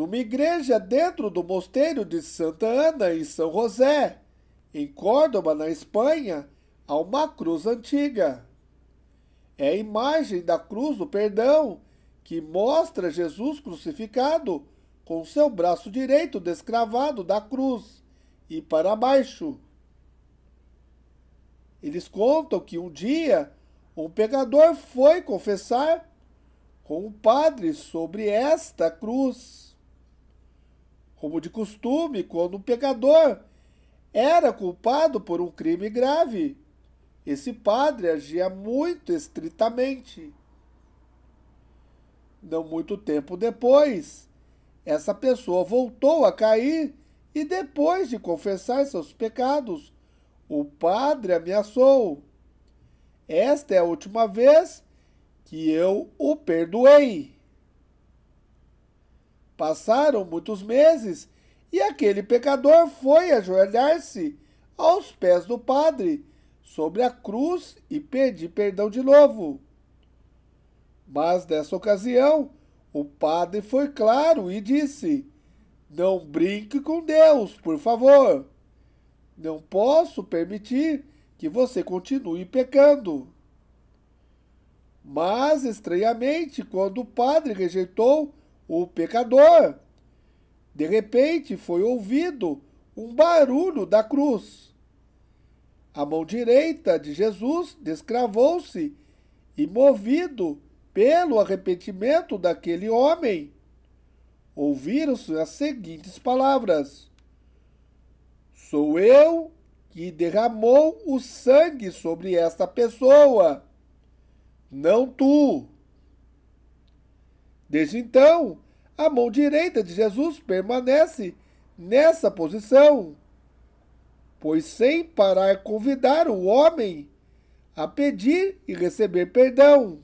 numa igreja dentro do mosteiro de Santa Ana, em São José, em Córdoba, na Espanha, há uma cruz antiga. É a imagem da cruz do perdão que mostra Jesus crucificado com seu braço direito descravado da cruz e para baixo. Eles contam que um dia um pecador foi confessar com o padre sobre esta cruz como de costume, quando um pecador era culpado por um crime grave. Esse padre agia muito estritamente. Não muito tempo depois, essa pessoa voltou a cair e, depois de confessar seus pecados, o padre ameaçou: Esta é a última vez que eu o perdoei. Passaram muitos meses e aquele pecador foi ajoelhar-se aos pés do Padre sobre a cruz e pedir perdão de novo. Mas nessa ocasião, o padre foi claro e disse: Não brinque com Deus, por favor. Não posso permitir que você continue pecando. Mas, estranhamente, quando o padre rejeitou o pecador, de repente, foi ouvido um barulho da cruz. A mão direita de Jesus descravou-se e, movido pelo arrependimento daquele homem, ouviram-se as seguintes palavras: Sou eu que derramou o sangue sobre esta pessoa, não tu. Desde então, a mão direita de Jesus permanece nessa posição, pois sem parar convidar o homem a pedir e receber perdão.